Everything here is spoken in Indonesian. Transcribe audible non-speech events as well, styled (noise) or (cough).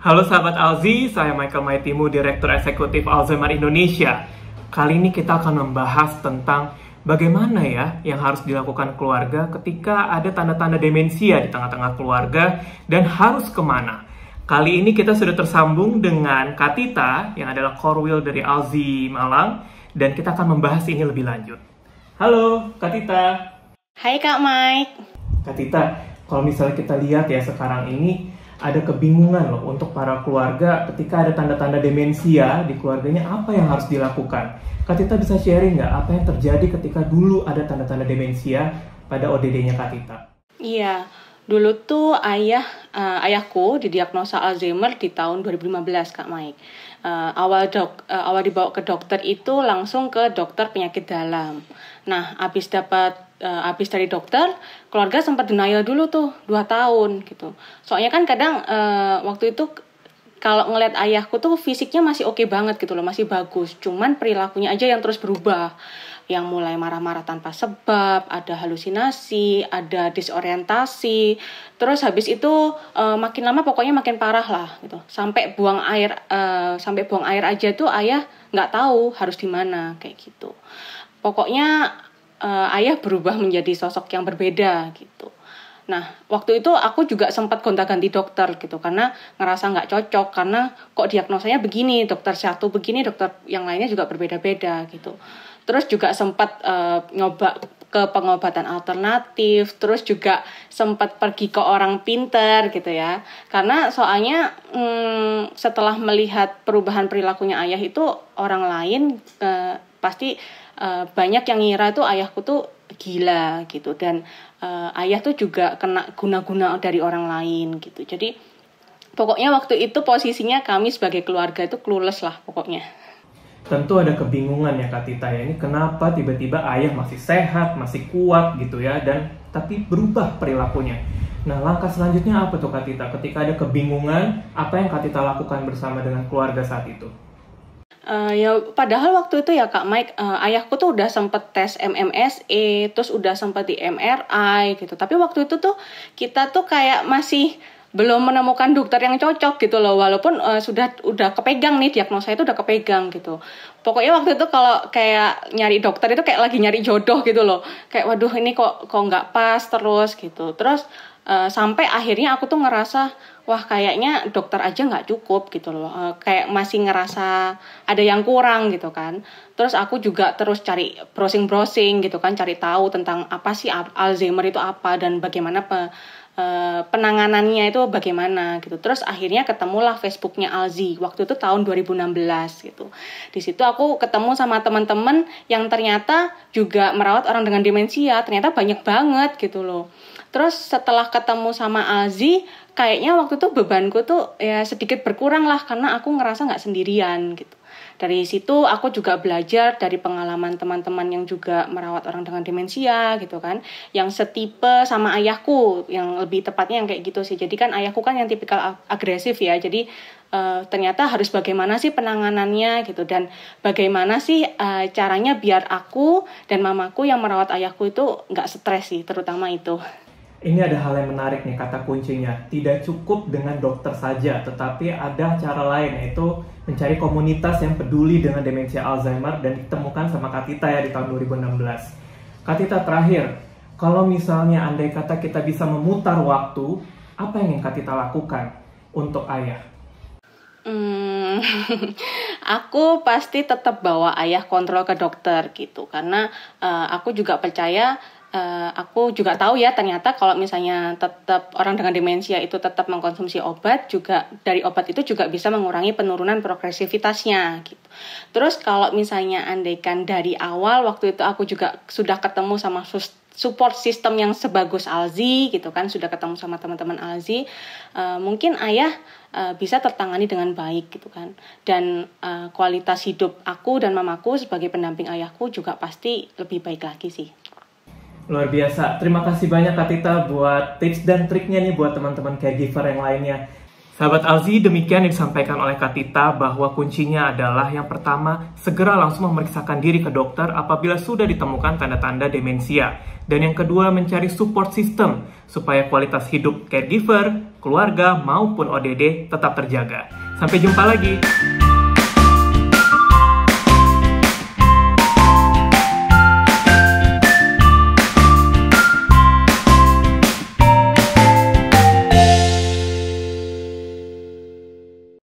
Halo sahabat Alzi, saya Michael Maitimu, Direktur Eksekutif Alzheimer Indonesia. Kali ini kita akan membahas tentang bagaimana ya yang harus dilakukan keluarga ketika ada tanda-tanda demensia di tengah-tengah keluarga dan harus kemana. Kali ini kita sudah tersambung dengan Katita yang adalah core wheel dari Alzi Malang dan kita akan membahas ini lebih lanjut. Halo Katita. Hai Kak Mike. Katita, kalau misalnya kita lihat ya sekarang ini ada kebingungan loh untuk para keluarga ketika ada tanda-tanda demensia di keluarganya apa yang harus dilakukan. Katita bisa sharing nggak apa yang terjadi ketika dulu ada tanda-tanda demensia pada ODD-nya Kak Tita? Iya, dulu tuh ayah uh, ayahku didiagnosa Alzheimer di tahun 2015 Kak Maik Uh, eh, awal dok uh, awal dibawa ke dokter itu langsung ke dokter penyakit dalam. Nah, habis dapat uh, habis dari dokter keluarga sempat denial dulu tuh dua tahun gitu soalnya kan kadang uh, waktu itu kalau ngeliat ayahku tuh fisiknya masih oke okay banget gitu loh masih bagus cuman perilakunya aja yang terus berubah yang mulai marah-marah tanpa sebab ada halusinasi ada disorientasi terus habis itu uh, makin lama pokoknya makin parah lah gitu sampai buang air uh, sampai buang air aja tuh ayah nggak tahu harus di mana kayak gitu pokoknya uh, ayah berubah menjadi sosok yang berbeda gitu. Nah, waktu itu aku juga sempat gonta-ganti dokter gitu karena ngerasa nggak cocok karena kok diagnosanya begini, dokter satu begini, dokter yang lainnya juga berbeda-beda gitu. Terus juga sempat uh, nyoba ke pengobatan alternatif, terus juga sempat pergi ke orang pinter gitu ya. Karena soalnya hmm, setelah melihat perubahan perilakunya ayah itu orang lain uh, pasti Eh, banyak yang ngira tuh ayahku tuh gila gitu dan uh, ayah tuh juga kena guna-guna dari orang lain gitu jadi pokoknya waktu itu posisinya kami sebagai keluarga itu clueless lah pokoknya tentu ada kebingungan ya Kak Tita ya ini kenapa tiba-tiba ayah masih sehat masih kuat gitu ya dan tapi berubah perilakunya Nah, langkah selanjutnya apa tuh Kak Tita? Ketika ada kebingungan, apa yang Kak Tita lakukan bersama dengan keluarga saat itu? Uh, ya padahal waktu itu ya Kak Mike uh, ayahku tuh udah sempet tes MMSE terus udah sempet di MRI gitu tapi waktu itu tuh kita tuh kayak masih belum menemukan dokter yang cocok gitu loh walaupun uh, sudah udah kepegang nih diagnosa itu udah kepegang gitu pokoknya waktu itu kalau kayak nyari dokter itu kayak lagi nyari jodoh gitu loh kayak waduh ini kok kok nggak pas terus gitu terus uh, sampai akhirnya aku tuh ngerasa wah kayaknya dokter aja nggak cukup gitu loh e, kayak masih ngerasa ada yang kurang gitu kan terus aku juga terus cari browsing browsing gitu kan cari tahu tentang apa sih Alzheimer itu apa dan bagaimana pe, Eh, penanganannya itu bagaimana gitu terus akhirnya ketemulah Facebooknya Alzi waktu itu tahun 2016 gitu di situ aku ketemu sama teman-teman yang ternyata juga merawat orang dengan demensia ternyata banyak banget gitu loh terus setelah ketemu sama Alzi kayaknya waktu itu bebanku tuh ya sedikit berkurang lah karena aku ngerasa nggak sendirian gitu dari situ aku juga belajar dari pengalaman teman-teman yang juga merawat orang dengan demensia gitu kan, yang setipe sama ayahku, yang lebih tepatnya yang kayak gitu sih. Jadi kan ayahku kan yang tipikal agresif ya, jadi uh, ternyata harus bagaimana sih penanganannya gitu dan bagaimana sih uh, caranya biar aku dan mamaku yang merawat ayahku itu nggak stres sih, terutama itu. Ini ada hal yang menarik nih kata kuncinya. Tidak cukup dengan dokter saja, tetapi ada cara lain yaitu mencari komunitas yang peduli dengan demensia Alzheimer dan ditemukan sama Katita ya di tahun 2016. Katita terakhir, kalau misalnya andai kata kita bisa memutar waktu, apa yang ingin Katita lakukan untuk ayah? Hmm, (laughs) aku pasti tetap bawa ayah kontrol ke dokter gitu karena uh, aku juga percaya Eh, aku juga tahu ya ternyata kalau misalnya tetap orang dengan demensia itu tetap mengkonsumsi obat juga dari obat itu juga bisa mengurangi penurunan progresivitasnya gitu. Terus kalau misalnya andaikan dari awal waktu itu aku juga sudah ketemu sama support system yang sebagus Alzi gitu kan sudah ketemu sama teman-teman Alzi uh, mungkin ayah uh, bisa tertangani dengan baik gitu kan dan uh, kualitas hidup aku dan mamaku sebagai pendamping ayahku juga pasti lebih baik lagi sih Luar biasa. Terima kasih banyak Kak Tita buat tips dan triknya nih buat teman-teman caregiver yang lainnya. Sahabat Alzi, demikian yang disampaikan oleh Kak Tita bahwa kuncinya adalah yang pertama, segera langsung memeriksakan diri ke dokter apabila sudah ditemukan tanda-tanda demensia. Dan yang kedua, mencari support system supaya kualitas hidup caregiver, keluarga, maupun ODD tetap terjaga. Sampai jumpa lagi!